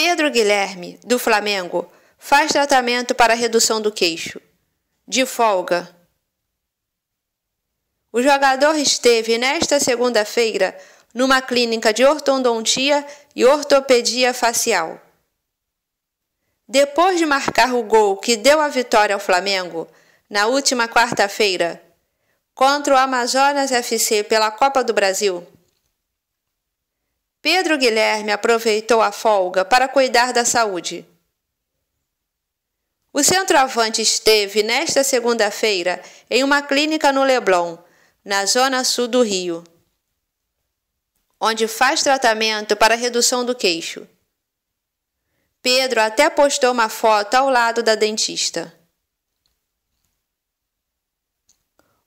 Pedro Guilherme, do Flamengo, faz tratamento para redução do queixo. De folga. O jogador esteve nesta segunda-feira numa clínica de ortodontia e ortopedia facial. Depois de marcar o gol que deu a vitória ao Flamengo, na última quarta-feira, contra o Amazonas FC pela Copa do Brasil, Pedro Guilherme aproveitou a folga para cuidar da saúde. O centroavante esteve nesta segunda-feira em uma clínica no Leblon, na zona sul do Rio, onde faz tratamento para redução do queixo. Pedro até postou uma foto ao lado da dentista.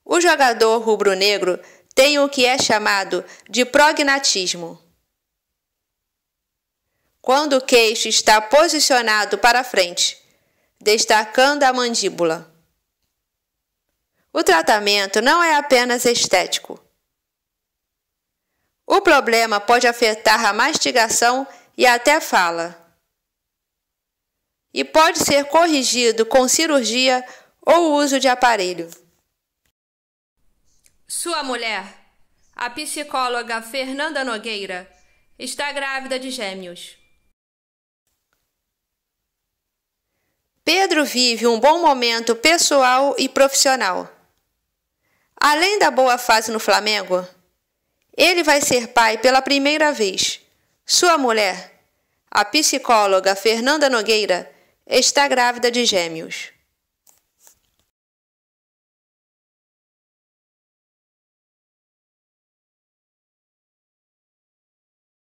O jogador rubro-negro tem o que é chamado de prognatismo quando o queixo está posicionado para frente, destacando a mandíbula. O tratamento não é apenas estético. O problema pode afetar a mastigação e até a fala. E pode ser corrigido com cirurgia ou uso de aparelho. Sua mulher, a psicóloga Fernanda Nogueira, está grávida de gêmeos. Pedro vive um bom momento pessoal e profissional. Além da boa fase no Flamengo, ele vai ser pai pela primeira vez. Sua mulher, a psicóloga Fernanda Nogueira, está grávida de gêmeos.